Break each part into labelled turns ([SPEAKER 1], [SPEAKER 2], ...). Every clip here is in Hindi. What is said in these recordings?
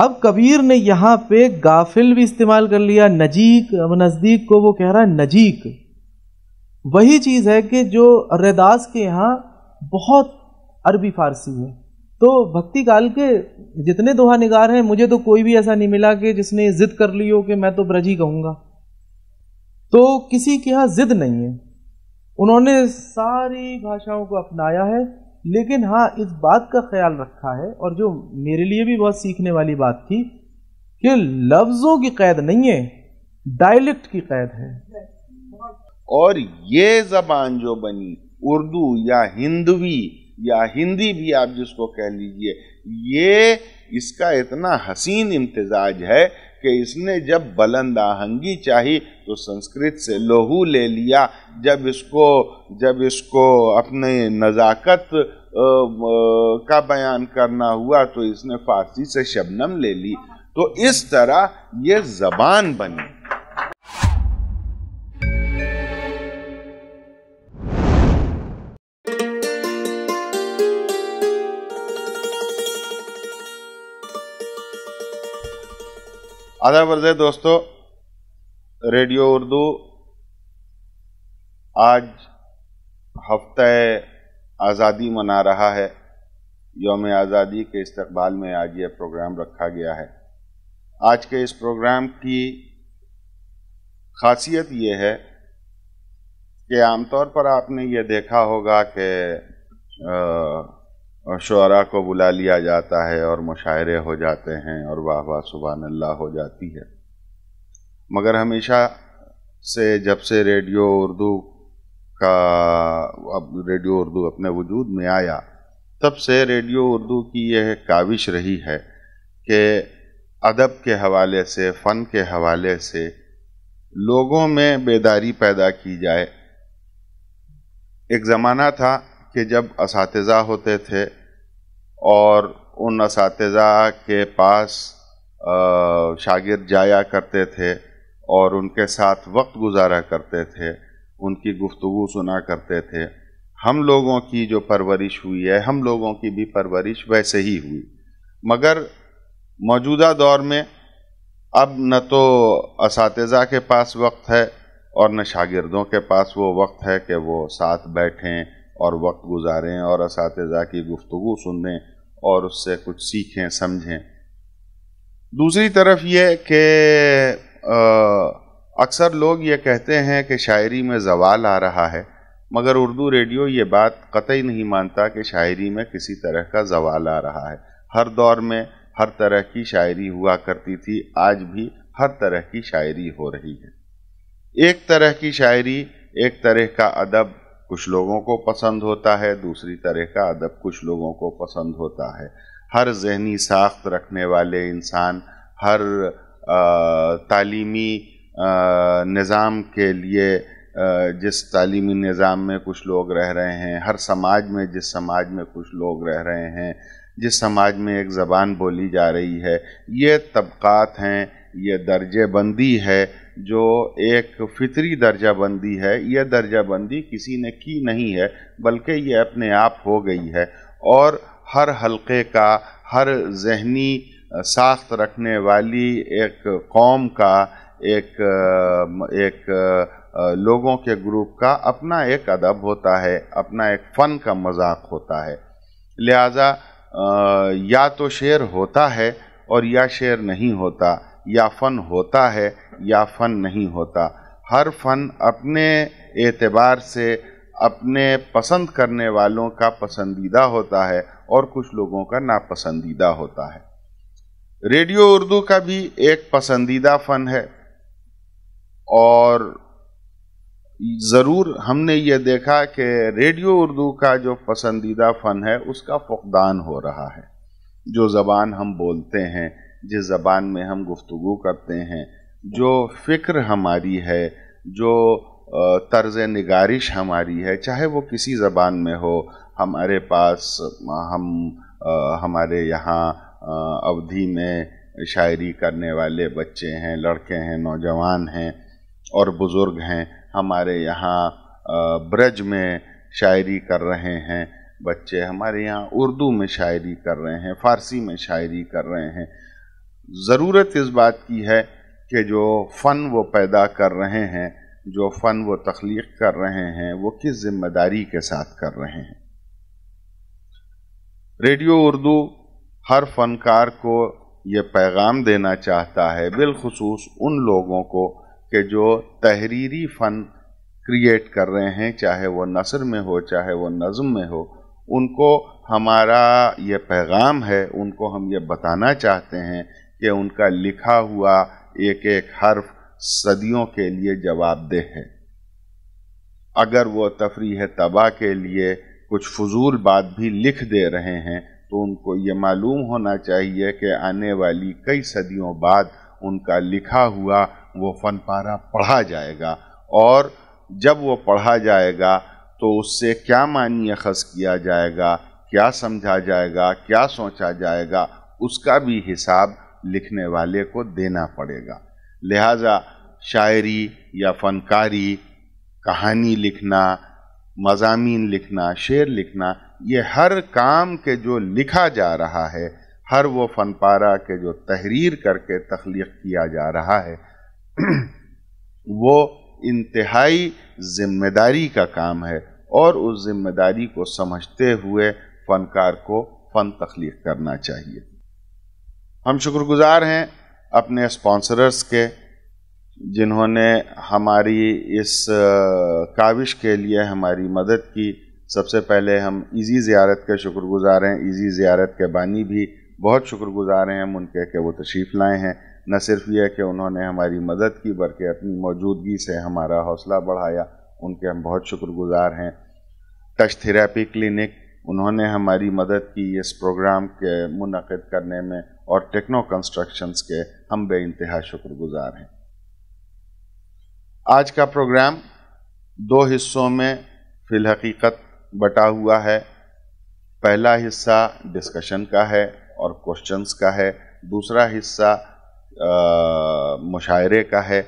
[SPEAKER 1] अब कबीर ने यहाँ पे गाफिल भी इस्तेमाल कर लिया नजीक नज़दीक को वो कह रहा है नजीक वही चीज़ है कि जो रैदास के यहां बहुत अरबी फारसी है तो भक्ति काल के जितने दोहा निगार हैं मुझे तो कोई भी ऐसा नहीं मिला कि जिसने ज़िद कर ली हो कि मैं तो ब्रजी कहूंगा तो किसी के यहां ज़िद नहीं है उन्होंने सारी भाषाओं को अपनाया है लेकिन हाँ इस बात का ख्याल रखा है और जो मेरे लिए भी बहुत सीखने वाली बात थी कि लफ्जों की कैद नहीं है डायलेक्ट की कैद है
[SPEAKER 2] और ये जबान जो बनी उर्दू या हिंदवी या हिंदी भी आप जिसको कह लीजिए ये इसका इतना हसीन इम्तजाज है कि इसने जब बुलंद आहंगी चाही तो संस्कृत से लोहू ले लिया जब इसको जब इसको अपने नज़ाकत का बयान करना हुआ तो इसने फारसी से शबनम ले ली तो इस तरह ये जबान बनी आदाब है दोस्तों रेडियो उर्दू आज हफ्ता आज़ादी मना रहा है योम आज़ादी के इस्तबाल में आज यह प्रोग्राम रखा गया है आज के इस प्रोग्राम की खासियत ये है कि आमतौर पर आपने ये देखा होगा कि और शुरा को बुला लिया जाता है और मुशायरे हो जाते हैं और वाह वाह सुबहान अल्लाह हो जाती है मगर हमेशा से जब से रेडियो उर्दू का अब रेडियो उर्दू अपने वजूद में आया तब से रेडियो उर्दू की यह काविश रही है कि अदब के हवाले से फ़न के हवाले से लोगों में बेदारी पैदा की जाए एक ज़माना था कि जब इस होते थे और उन इस के पास शागिर्द जाया करते थे और उनके साथ वक्त गुजारा करते थे उनकी गुफ्तु सुना करते थे हम लोगों की जो परवरिश हुई है हम लोगों की भी परवरिश वैसे ही हुई मगर मौजूदा दौर में अब न तो इस के पास वक्त है और न शागिर्दों के पास वो वक्त है कि वो साथ बैठें और वक्त गुजारें और इस की गुफ्तु सुनें और उससे कुछ सीखें समझें दूसरी तरफ यह कि अक्सर लोग ये कहते हैं कि शायरी में जवाल आ रहा है मगर उर्दू रेडियो ये बात कतई नहीं मानता कि शायरी में किसी तरह का जवाल आ रहा है हर दौर में हर तरह की शायरी हुआ करती थी आज भी हर तरह की शायरी हो रही है एक तरह की शायरी एक तरह का अदब कुछ लोगों को पसंद होता है दूसरी तरह का अदब कुछ लोगों को पसंद होता है हर जहनी साख्त रखने वाले इंसान हर तालीमी निज़ाम के लिए जिस तालीमी निज़ाम में कुछ लोग रह रहे हैं हर समाज में जिस समाज में कुछ लोग रह रहे हैं जिस समाज में एक ज़बान बोली जा रही है ये तबक़ात हैं ये दर्जे बंदी है जो एक फितरी बंदी है यह दर्जा बंदी किसी ने की नहीं है बल्कि ये अपने आप हो गई है और हर हलक़े का हर जहनी साख्त रखने वाली एक कौम का एक एक लोगों के ग्रुप का अपना एक अदब होता है अपना एक फ़न का मजाक होता है लिहाजा या तो शेर होता है और या शेर नहीं होता या फन होता है या फन नहीं होता हर फन अपने एतबार से अपने पसंद करने वालों का पसंदीदा होता है और कुछ लोगों का नापसंदीदा होता है रेडियो उर्दू का भी एक पसंदीदा फ़न है और ज़रूर हमने ये देखा कि रेडियो उर्दू का जो पसंदीदा फ़न है उसका फुकदान हो रहा है जो ज़बान हम बोलते हैं जिस ज़बान में हम गुफ्तु करते हैं जो फ़िक्र हमारी है जो तर्ज नगारिश हमारी है चाहे वो किसी ज़बान में हो हमारे पास हम हमारे यहाँ अवधि में शायरी करने वाले बच्चे हैं लड़के हैं नौजवान हैं और बुज़ुर्ग हैं हमारे यहाँ ब्रज में शायरी कर रहे हैं बच्चे हमारे यहाँ उर्दू में शायरी कर रहे हैं फ़ारसी में शायरी कर रहे हैं ज़रूरत इस बात की है कि जो फ़न वो पैदा कर रहे हैं जो फ़न वो तख्लीक कर रहे हैं वो किस जिम्मेदारी के साथ कर रहे हैं रेडियो उर्दू हर फनकार को ये पैगाम देना चाहता है बिलखसूस उन लोगों को कि जो तहरीरी फ़न क्रिएट कर रहे हैं चाहे वो नसर में हो चाहे वो नज़म में हो उनको हमारा ये पैगाम है उनको हम ये बताना चाहते हैं कि उनका लिखा हुआ एक एक हर्फ सदियों के लिए जवाबदेह है अगर वो तफरी तबाह के लिए कुछ फजूल बात भी लिख दे रहे हैं तो उनको ये मालूम होना चाहिए कि आने वाली कई सदियों बाद उनका लिखा हुआ वो फन पारा पढ़ा जाएगा और जब वो पढ़ा जाएगा तो उससे क्या मानी अखज़ किया जाएगा क्या समझा जाएगा क्या सोचा जाएगा उसका भी हिसाब लिखने वाले को देना पड़ेगा लिहाजा शायरी या फनकारी कहानी लिखना मजामी लिखना शेर लिखना ये हर काम के जो लिखा जा रहा है हर वो फनपारा के जो तहरीर करके तख्लीक किया जा रहा है वो इंतहाई जिम्मेदारी का काम है और उस जिम्मेदारी को समझते हुए फनकार को फ़न तख्लीक करना चाहिए हम शुक्रगुजार हैं अपने स्पॉन्सरर्स के जिन्होंने हमारी इस काविश के लिए हमारी मदद की सबसे पहले हम इजी ज़्यारत के शुक्रगुजार हैं इजी ज़्यारत के बानी भी बहुत शुक्रगुजार हैं हम उनके कि वो तशरीफ़ लाए हैं न सिर्फ यह कि उन्होंने हमारी मदद की बल्कि अपनी मौजूदगी से हमारा हौसला बढ़ाया उनके हम बहुत शुक्रगुजार हैं टच थेरेपी क्लिनिक उन्होंने हमारी मदद की इस प्रोग्राम के मुनद करने में और टेक्नो कंस्ट्रक्शंस के हम बे इंतहा शुक्रगुजार हैं आज का प्रोग्राम दो हिस्सों में फिलहकीकत बटा हुआ है पहला हिस्सा डिस्कशन का है और क्वेश्चंस का है दूसरा हिस्सा मुशायरे का है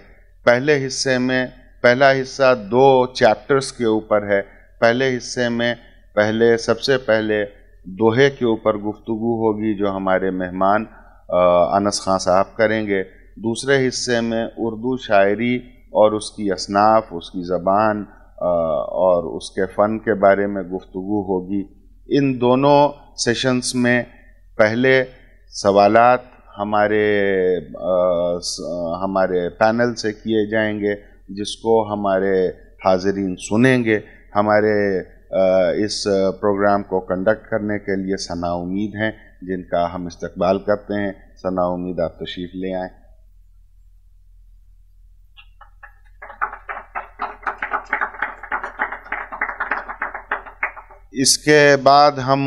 [SPEAKER 2] पहले हिस्से में पहला हिस्सा दो चैप्टर्स के ऊपर है पहले हिस्से में पहले सबसे पहले दोहे के ऊपर गुफ्तु होगी जो हमारे मेहमान अनस खां साहब करेंगे दूसरे हिस्से में उर्दू शायरी और उसकी असनाफ उसकी ज़बान और उसके फ़न के बारे में गुफ्तु होगी इन दोनों सेशंस में पहले सवाल हमारे आ, हमारे पैनल से किए जाएंगे जिसको हमारे हाजरीन सुनेंगे हमारे इस प्रोग्राम को कंडक्ट करने के लिए सना उम्मीद हैं जिनका हम इस्तकबाल करते हैं सना उम्मीद आप तशरीफ ले आए इसके बाद हम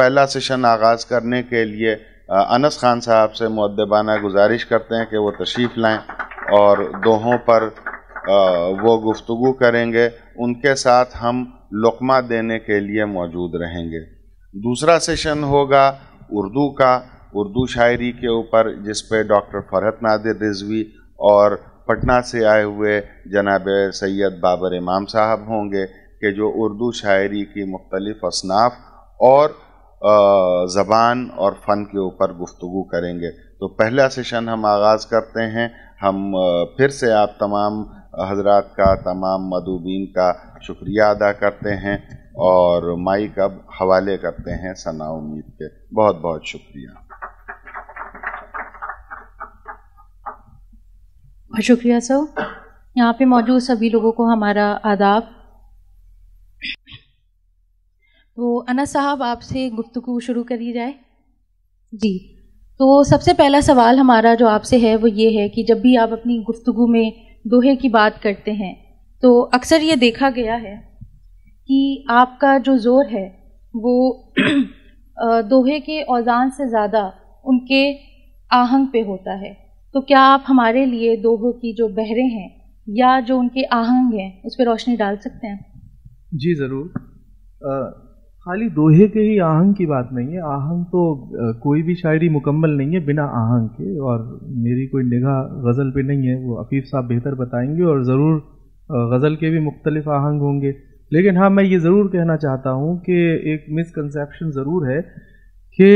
[SPEAKER 2] पहला सेशन आगाज़ करने के लिए अनस खान साहब से मुद्दबाना गुजारिश करते हैं कि वो तशरीफ़ लाएं और दोहों पर वो गुफ्तु करेंगे उनके साथ हम लुकमा देने के लिए मौजूद रहेंगे दूसरा सेशन होगा उर्दू का उर्दू शायरी के ऊपर जिस पे डॉक्टर फरहत नादिर रिजवी और पटना से आए हुए जनाब सैयद बाबर इमाम साहब होंगे कि जो उर्दू शायरी की मुख्तलिफ़ असनाफ और ज़बान और फ़न के ऊपर गुफ्तु करेंगे तो पहला सेशन हम आगाज़ करते हैं हम फिर से आप तमाम हजरत का तमाम मधुबीन का शुक्रिया अदा करते हैं और माइक अब हवाले करते हैं सना उम्मीद के बहुत बहुत शुक्रिया
[SPEAKER 1] बहुत शुक्रिया सर यहाँ पे मौजूद सभी लोगों को हमारा आदाब तो अना साहब आपसे गुफ्तु शुरू करी जाए जी तो सबसे पहला सवाल हमारा जो आपसे है वो ये है कि जब भी आप अपनी गुफ्तु में दोहे की बात करते हैं तो अक्सर ये देखा गया है कि आपका जो ज़ोर है वो दोहे के औजान से ज़्यादा उनके आहंग पे होता है तो क्या आप हमारे लिए दोहों की जो बहरें हैं या जो उनके आहंग हैं उस पर रोशनी डाल सकते हैं जी ज़रूर खाली दोहे के ही आहंग की बात नहीं है आहंग तो कोई भी शायरी मुकम्मल नहीं है बिना आहंग के और मेरी कोई निगाह गज़ल पे नहीं है वो आफीफ साहब बेहतर बताएंगे और ज़रूर गज़ल के भी मुख्तलिफ आहंग होंगे लेकिन हाँ मैं ये ज़रूर कहना चाहता हूँ कि एक मिसकनसेप्शन ज़रूर है कि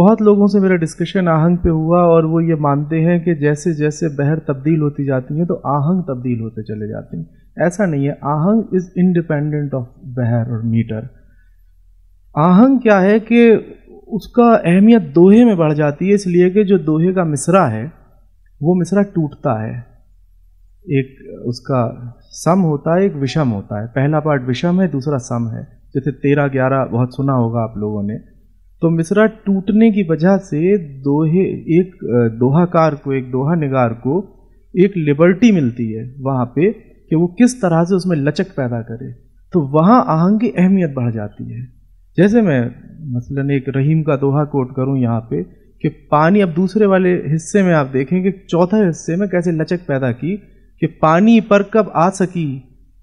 [SPEAKER 1] बहुत लोगों से मेरा डिस्कशन आहंग पे हुआ और वो ये मानते हैं कि जैसे जैसे बहर तब्दील होती जाती है तो आहंग तब्दील होते चले जाते हैं ऐसा नहीं है आहंग इज़ इंडिपेंडेंट ऑफ बहर और मीटर आहंग क्या है कि उसका अहमियत दोहे में बढ़ जाती है इसलिए कि जो दोहे का मिसरा है वो मिसरा टूटता है एक उसका सम होता है एक विषम होता है पहला पार्ट विषम है दूसरा सम है जैसे तेरह ग्यारह बहुत सुना होगा आप लोगों ने तो मिसरा टूटने की वजह से दोहे एक दोहाकार को एक दोहा निगार को एक लिबर्टी मिलती है वहाँ पे कि वो किस तरह से उसमें लचक पैदा करे तो वहाँ आहंग की अहमियत बढ़ जाती है जैसे मैं मसलन एक रहीम का दोहा कोट करूं यहाँ पे कि पानी अब दूसरे वाले हिस्से में आप देखेंगे चौथे हिस्से में कैसे लचक पैदा की कि पानी पर कब आ सकी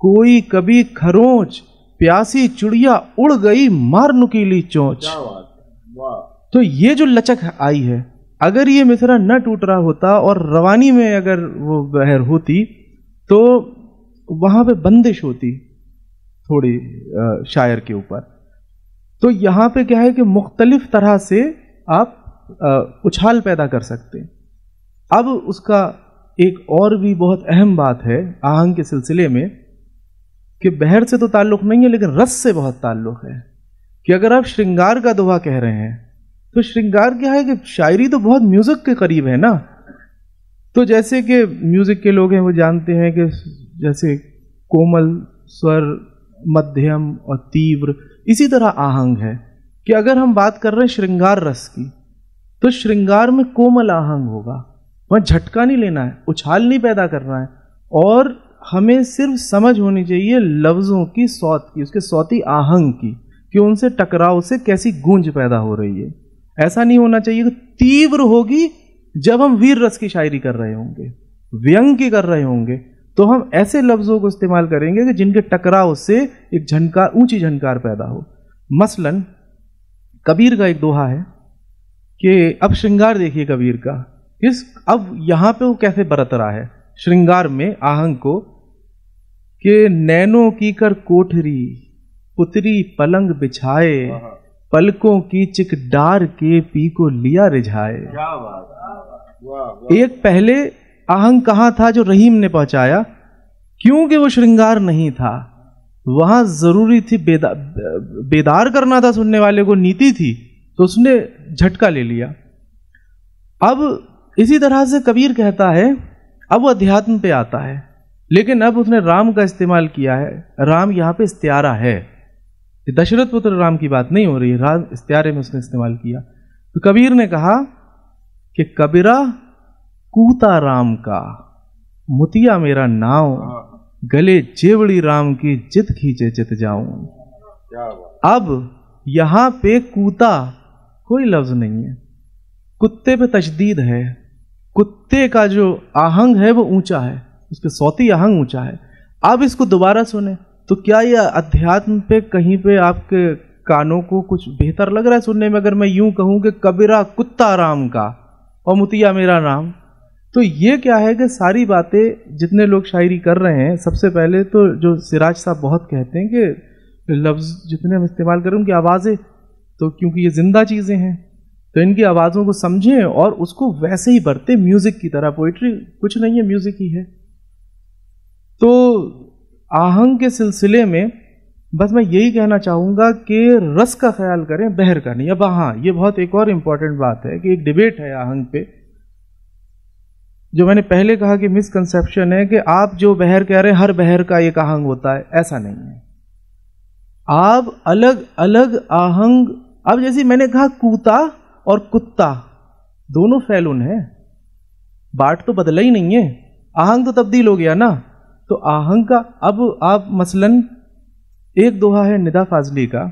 [SPEAKER 1] कोई कभी खरोंच प्यासी चिड़िया उड़ गई मार नुकीली चोंच तो ये जो लचक आई है अगर ये मिसरा न टूट रहा होता और रवानी में अगर वो बहर होती तो वहां पे बंदिश होती थोड़ी शायर के ऊपर तो यहाँ पे क्या है कि मुख्तलिफ तरह से आप उछाल पैदा कर सकते हैं अब उसका एक और भी बहुत अहम बात है आहंग के सिलसिले में कि बहर से तो ताल्लुक नहीं है लेकिन रस से बहुत ताल्लुक है कि अगर आप श्रृंगार का दोहा कह रहे हैं तो श्रृंगार क्या है कि शायरी तो बहुत म्यूज़िक के करीब है ना तो जैसे कि म्यूज़िक के लोग हैं वो जानते हैं कि जैसे कोमल स्वर मध्यम और तीव्र इसी तरह आहंग है कि अगर हम बात कर रहे हैं श्रृंगार रस की तो श्रृंगार में कोमल आहंग होगा वह झटका नहीं लेना है उछाल नहीं पैदा करना है और हमें सिर्फ समझ होनी चाहिए लफ्ज़ों की सौत की उसके सौती आहंग की कि उनसे टकराव से कैसी गूंज पैदा हो रही है ऐसा नहीं होना चाहिए कि तीव्र होगी जब हम वीर रस की शायरी कर रहे होंगे व्यंग की कर रहे होंगे तो हम ऐसे लफ्ज़ों को इस्तेमाल करेंगे कि जिनके टकराव से एक झनकार ऊंची झनकार पैदा हो मसलन कबीर का एक दोहा है कि अब श्रृंगार देखिए कबीर का इस अब यहां पे वो कैसे बरत रहा है श्रृंगार में आहंग को कि नैनों की कर कोठरी पुतरी पलंग बिछाए पलकों की चिकडार के पी को लिया रिझाए एक पहले आहंग कहाँ था जो रहीम ने पहुंचाया क्योंकि वो श्रृंगार नहीं था वहां जरूरी थी बेदा, बेदार करना था सुनने वाले को नीति थी तो उसने झटका ले लिया अब इसी तरह से कबीर कहता है अब वो अध्यात्म पे आता है लेकिन अब उसने राम का इस्तेमाल किया है राम यहाँ पे इस्त्यारा है दशरथ पुत्र राम की बात नहीं हो रही राम इस्तेरे में उसने इस्तेमाल किया तो कबीर ने कहा कि कबीरा कूता राम का मुतिया मेरा नाव हाँ। गले जेवड़ी राम की जित खींचे जित जाऊं अब यहां पे कूता कोई लफ्ज नहीं है कुत्ते पे तशदीद है कुत्ते का जो आहंग है वो ऊंचा है उसके सौती आहंग ऊंचा है आप इसको दोबारा सुने तो क्या यह अध्यात्म पे कहीं पे आपके कानों को कुछ बेहतर लग रहा है सुनने में अगर मैं यूं कहूं कि कबीरा कुत्ता राम का और मुतिया मेरा नाम तो ये क्या है कि सारी बातें जितने लोग शायरी कर रहे हैं सबसे पहले तो जो सिराज साहब बहुत कहते हैं कि लफ्ज़ जितने हम इस्तेमाल करें उनकी आवाज़ें तो क्योंकि ये ज़िंदा चीज़ें हैं तो इनकी आवाज़ों को समझें और उसको वैसे ही बरते म्यूज़िक की तरह पोइट्री कुछ नहीं है म्यूज़िक ही है तो आहंग के सिलसिले में बस मैं यही कहना चाहूँगा कि रस का ख्याल करें बहर का नहीं अब हाँ ये बहुत एक और इम्पॉर्टेंट बात है कि एक डिबेट है आहंग पे जो मैंने पहले कहा कि मिसकंसेप्शन है कि आप जो बहर कह रहे हैं हर बहर का एक आहंग होता है ऐसा नहीं है आप अलग अलग आहंग अब जैसे मैंने कहा कूता और कुत्ता दोनों फैलून है बाट तो बदला ही नहीं है आहंग तो तब्दील हो गया ना तो आहंग का अब आप मसलन एक दोहा है निदा फाजली का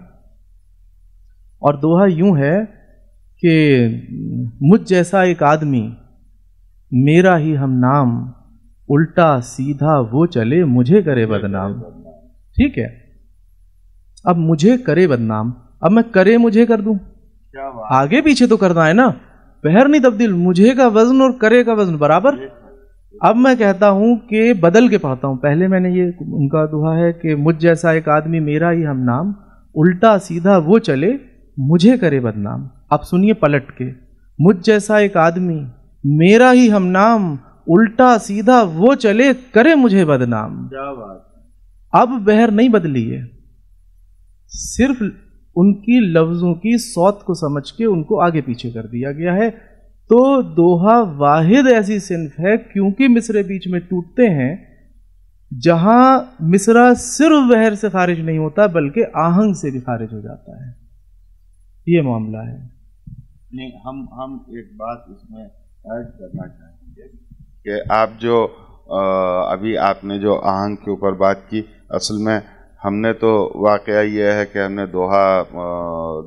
[SPEAKER 1] और दोहा यूं है कि मुझ जैसा एक आदमी मेरा ही हम नाम उल्टा सीधा वो चले मुझे करे बदनाम ठीक है अब मुझे करे बदनाम अब मैं करे मुझे कर दूं आगे पीछे तो करना है ना पहर नहीं तब्दील मुझे का वजन और करे का वजन बराबर अब मैं कहता हूं कि बदल के पढ़ता हूं पहले मैंने ये उनका दुहा है कि मुझ जैसा एक आदमी मेरा ही हम नाम उल्टा सीधा वो चले मुझे करे बदनाम अब सुनिए पलट के मुझ जैसा एक आदमी मेरा ही हम नाम उल्टा सीधा वो चले करे मुझे बदनाम अब बहर नहीं बदली है सिर्फ उनकी लफ्जों की सौत को समझ के उनको आगे पीछे कर दिया गया है तो दोहा वाहिद ऐसी सिंफ है क्योंकि मिसरे बीच में टूटते हैं जहां मिसरा सिर्फ वहर से खारिज नहीं होता बल्कि आहंग से भी खारिज हो जाता है ये मामला है
[SPEAKER 2] नहीं हम हम एक बात इसमें ऐड करना चाहेंगे कि आप जो आ, अभी आपने जो आहंग के ऊपर बात की असल में हमने तो वाक़ यह है कि हमने दोहा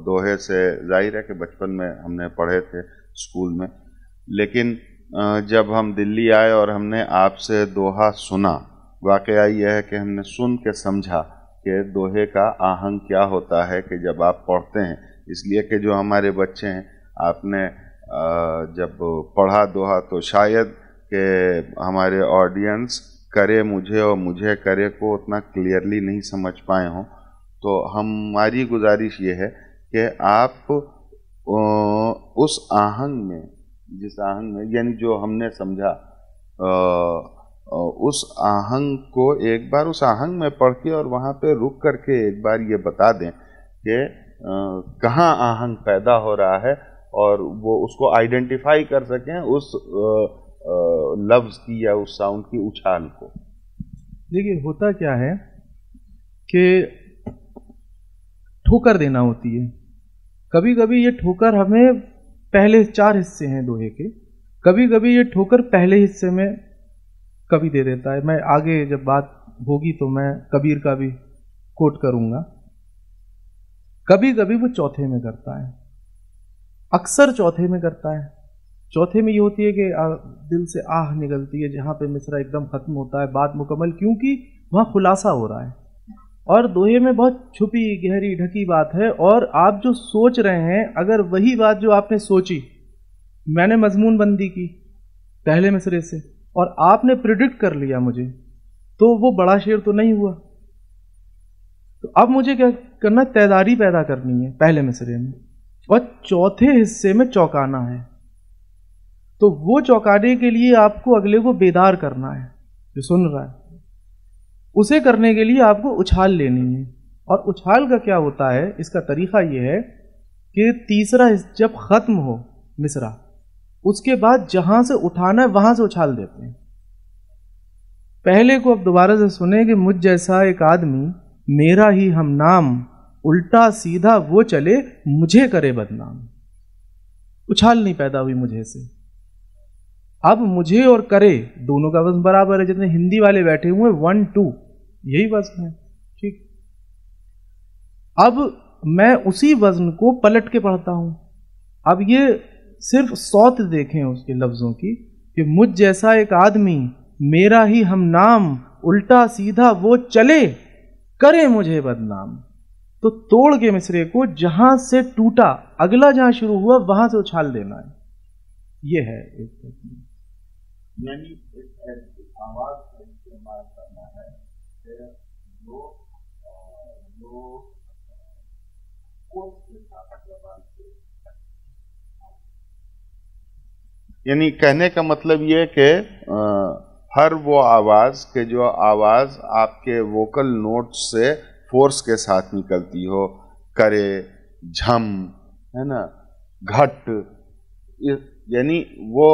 [SPEAKER 2] दोहे से जाहिर है कि बचपन में हमने पढ़े थे स्कूल में लेकिन जब हम दिल्ली आए और हमने आपसे दोहा सुना वाक़ यह है कि हमने सुन के समझा कि दोहे का आहंग क्या होता है कि जब आप पढ़ते हैं इसलिए कि जो हमारे बच्चे हैं आपने जब पढ़ा दोहा तो शायद के हमारे ऑडियंस करे मुझे और मुझे करे को उतना क्लियरली नहीं समझ पाए हों तो हमारी गुजारिश ये है कि आप उस आहंग में जिस आहंग में यानी जो हमने समझा उस आहंग को एक बार उस आहंग में पढ़ के और वहाँ पे रुक करके एक बार ये बता दें कि कहाँ आहंग पैदा हो रहा है और वो उसको आइडेंटिफाई कर सकें उस लफ्ज की या उस साउंड की उछाल को
[SPEAKER 1] देखिए होता क्या है कि ठोकर देना होती है कभी कभी ये ठोकर हमें पहले चार हिस्से हैं दोहे के कभी कभी ये ठोकर पहले हिस्से में कभी दे देता है मैं आगे जब बात होगी तो मैं कबीर का भी कोट करूंगा कभी कभी वो चौथे में करता है अक्सर चौथे में करता है चौथे में ये होती है कि दिल से आह निकलती है जहाँ पे मिसरा एकदम ख़त्म होता है बात मुकम्मल क्योंकि वहाँ खुलासा हो रहा है और दोहे में बहुत छुपी गहरी ढकी बात है और आप जो सोच रहे हैं अगर वही बात जो आपने सोची मैंने मजमून बंदी की पहले मिसरे से और आपने प्रिडिक्ट कर लिया मुझे तो वो बड़ा शेर तो नहीं हुआ तो अब मुझे क्या करना तैदारी पैदा करनी है पहले मिसरे में और चौथे हिस्से में चौंकाना है तो वो चौंकाने के लिए आपको अगले को बेदार करना है जो सुन रहा है उसे करने के लिए आपको उछाल लेनी है और उछाल का क्या होता है इसका तरीका यह है कि तीसरा जब ख़त्म हो मिसरा उसके बाद जहां से उठाना है वहां से उछाल देते हैं पहले को अब दोबारा से सुने कि मुझ जैसा एक आदमी मेरा ही हम नाम उल्टा सीधा वो चले मुझे करे बदनाम उछाल नहीं पैदा हुई मुझे से अब मुझे और करे दोनों का वजन बराबर है जितने हिंदी वाले बैठे हुए वन टू यही वजन है ठीक अब मैं उसी वजन को पलट के पढ़ता हूं अब ये सिर्फ सौत देखें उसके लफ्जों की कि मुझ जैसा एक आदमी मेरा ही हम नाम उल्टा सीधा वो चले करे मुझे बदनाम तो तोड़ के मिसरे को जहां से टूटा अगला जहां शुरू हुआ वहां से उछाल देना है ये है एक यानी
[SPEAKER 2] यानी कहने का मतलब यह कि हर वो आवाज के जो आवाज आपके वोकल नोट से फोर्स के साथ निकलती हो करे झम है ना घट यानी वो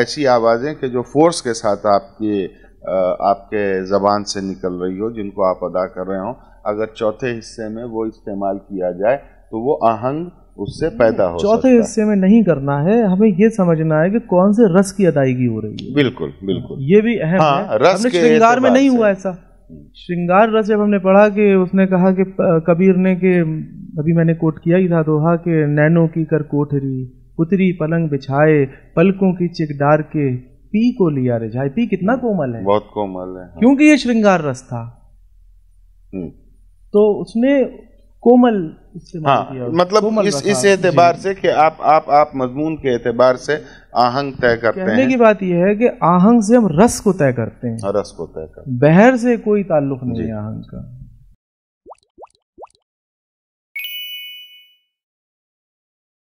[SPEAKER 2] ऐसी आवाज़ें कि जो फोर्स के साथ आपके आपके ज़बान से निकल रही हो जिनको आप अदा कर रहे हो अगर चौथे हिस्से में वो इस्तेमाल किया जाए तो वो आहंग उससे पैदा हो चौथे हिस्से
[SPEAKER 1] में नहीं करना है हमें ये समझना है कि कौन से रस की अदायगी हो रही है
[SPEAKER 2] बिल्कुल बिल्कुल ये भी अहम हाँ, है रस के में नहीं हुआ
[SPEAKER 1] ऐसा श्रृंगार रस जब हमने पढ़ा कि उसने कहा कि कबीर ने कि अभी मैंने कोट किया ही था दोहा तो के नैनो की कर कोठरी उतरी पलंग बिछाए पलकों की चिकदार के पी को लिया रिझाए पी कितना कोमल है
[SPEAKER 2] बहुत कोमल है हाँ।
[SPEAKER 1] क्योंकि ये श्रृंगार रस था हम्म। तो उसने कोमल हाँ मतलब इस इस एतबार
[SPEAKER 2] से कि आप आप आप मजमून के एतबार से आहंग तय करते कहने हैं की
[SPEAKER 1] बात यह है कि आहंग से हम रस को तय करते हैं हाँ, रस को तय करते बहर से कोई ताल्लुक नहीं है आहंग का